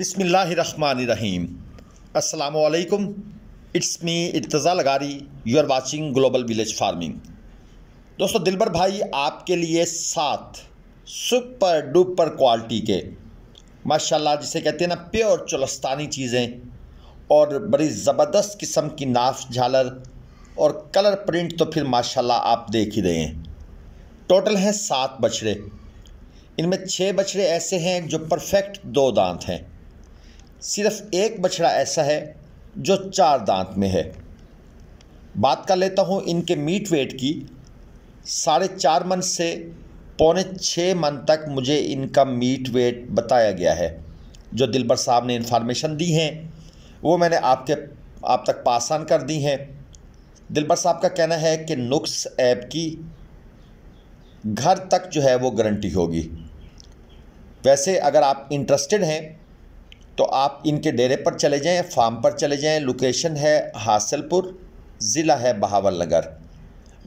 बिसमीम असलकम it's me Irtaza Lagari you are watching global village farming दोस्तों दिलबर भाई आपके लिए सात सुपर डुपर क्वालिटी के माशाल्लाह जिसे कहते हैं ना प्योर चुलस्तानी चीज़ें और बड़ी ज़बरदस्त किस्म की नाफ झालर और कलर प्रिंट तो फिर माशाल्लाह आप देख ही रहे हैं टोटल हैं सात बछड़े इनमें छः बछड़े ऐसे हैं जो परफेक्ट दो दांत हैं सिर्फ एक बछड़ा ऐसा है जो चार दांत में है बात कर लेता हूँ इनके मीट वेट की साढ़े चार मन से पौने छः मन तक मुझे इनका मीट वेट बताया गया है जो दिलबर साहब ने इन्फॉर्मेशन दी हैं वो मैंने आपके आप तक पास ऑन कर दी हैं दिलबर साहब का कहना है कि नुक्स ऐप की घर तक जो है वो गारंटी होगी वैसे अगर आप इंटरेस्टेड हैं तो आप इनके डेरे पर चले जाएं फार्म पर चले जाएं लोकेशन है हासिलपुर ज़िला है बहावल नगर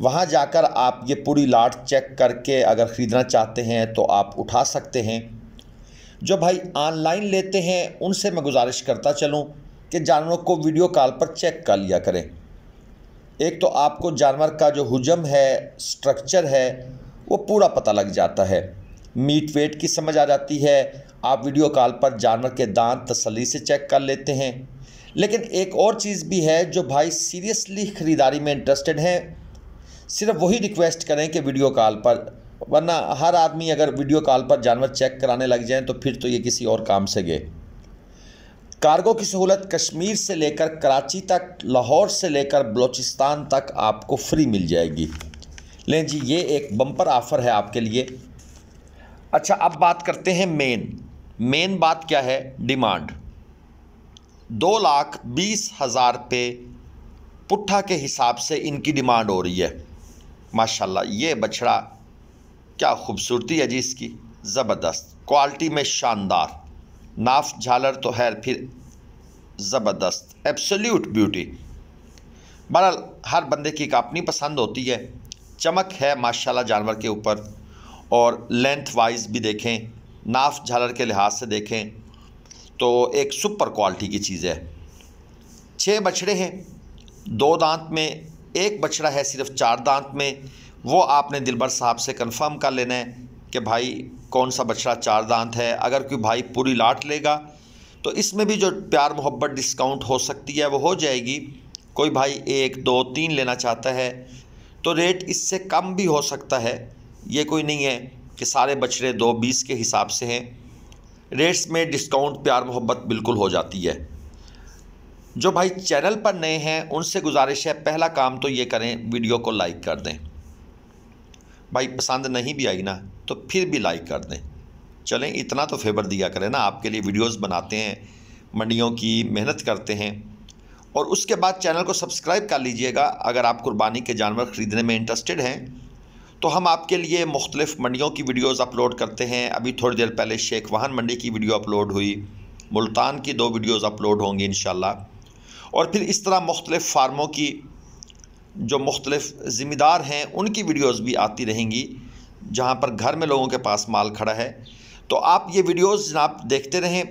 वहाँ जाकर आप ये पूरी लाट चेक करके अगर ख़रीदना चाहते हैं तो आप उठा सकते हैं जो भाई ऑनलाइन लेते हैं उनसे मैं गुजारिश करता चलूँ कि जानवरों को वीडियो कॉल पर चेक कर लिया करें एक तो आपको जानवर का जो हजम है स्ट्रक्चर है वो पूरा पता लग जाता है मीट वेट की समझ आ जाती है आप वीडियो कॉल पर जानवर के दांत तसली से चेक कर लेते हैं लेकिन एक और चीज़ भी है जो भाई सीरियसली ख़रीदारी में इंटरेस्टेड हैं सिर्फ वही रिक्वेस्ट करें कि वीडियो कॉल पर वरना हर आदमी अगर वीडियो कॉल पर जानवर चेक कराने लग जाए तो फिर तो ये किसी और काम से गए कार्गो की सहूलत कश्मीर से लेकर कराची तक लाहौर से लेकर बलूचिस्तान तक आपको फ्री मिल जाएगी लें जी ये एक बम्पर ऑफ़र है आपके लिए अच्छा अब बात करते हैं मेन मेन बात क्या है डिमांड दो लाख बीस हज़ार पे पुट्ठा के हिसाब से इनकी डिमांड हो रही है माशाल्लाह ये बछड़ा क्या खूबसूरती है जी इसकी ज़बरदस्त क्वालिटी में शानदार नाफ झालर तो है फिर ज़बरदस्त एब्सोल्यूट ब्यूटी बहरहाल हर बंदे की एक अपनी पसंद होती है चमक है माशाल्लाह जानवर के ऊपर और लेंथ वाइज भी देखें नाफ झालर के लिहाज से देखें तो एक सुपर क्वालिटी की चीज़ है छः बछड़े हैं दो दांत में एक बछड़ा है सिर्फ चार दांत में वो आपने दिलबर साहब से कंफर्म कर लेना है कि भाई कौन सा बछड़ा चार दांत है अगर कोई भाई पूरी लाट लेगा तो इसमें भी जो प्यार मोहब्बत डिस्काउंट हो सकती है वो हो जाएगी कोई भाई एक दो तीन लेना चाहता है तो रेट इससे कम भी हो सकता है ये कोई नहीं है कि सारे बछड़े दो बीस के हिसाब से हैं रेट्स में डिस्काउंट प्यार मोहब्बत बिल्कुल हो जाती है जो भाई चैनल पर नए हैं उनसे गुजारिश है पहला काम तो ये करें वीडियो को लाइक कर दें भाई पसंद नहीं भी आई ना तो फिर भी लाइक कर दें चलें इतना तो फेवर दिया करें ना आपके लिए वीडियोस बनाते हैं मंडियों की मेहनत करते हैं और उसके बाद चैनल को सब्सक्राइब कर लीजिएगा अगर आप कुर्बानी के जानवर ख़रीदने में इंटरेस्टेड हैं तो हम आपके लिए मुख्तलिफ़ मंडियों की वीडियोज़ अपलोड करते हैं अभी थोड़ी देर पहले शेख वाहन मंडी की वीडियो अपलोड हुई मुल्तान की दो वीडियोज़ अपलोड होंगी इन और फिर इस तरह मुख्तलिफ़ फार्मों की जो मुख्तलिफ ज़िम्मेदार हैं उनकी वीडियोज़ भी आती रहेंगी जहाँ पर घर में लोगों के पास माल खड़ा है तो आप ये वीडियोज़ जनाब देखते रहें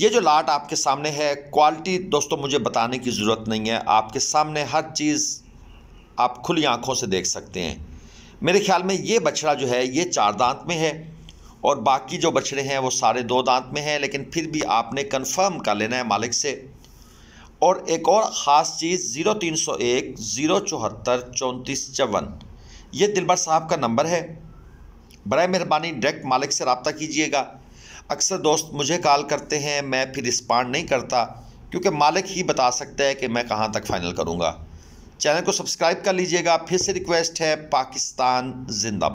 ये जो लाट आपके सामने है क्वालिटी दोस्तों मुझे बताने की ज़रूरत नहीं है आपके सामने हर चीज़ आप खुली आँखों से देख सकते हैं मेरे ख्याल में ये बछड़ा जो है ये चार दांत में है और बाकी जो बछड़े हैं वो सारे दो दांत में हैं लेकिन फिर भी आपने कंफर्म कर लेना है मालिक से और एक और ख़ास चीज़ ज़ीरो तीन सौ एक ज़ीरो चौहत्तर चौंतीस चौवन ये दिलबर साहब का नंबर है बर मेहरबानी डायरेक्ट मालिक से रबता कीजिएगा अक्सर दोस्त मुझे कॉल करते हैं मैं फिर रिस्पांड नहीं करता क्योंकि मालिक ही बता सकता है कि मैं कहाँ तक फ़ाइनल करूँगा चैनल को सब्सक्राइब कर लीजिएगा फिर से रिक्वेस्ट है पाकिस्तान जिंदाबाद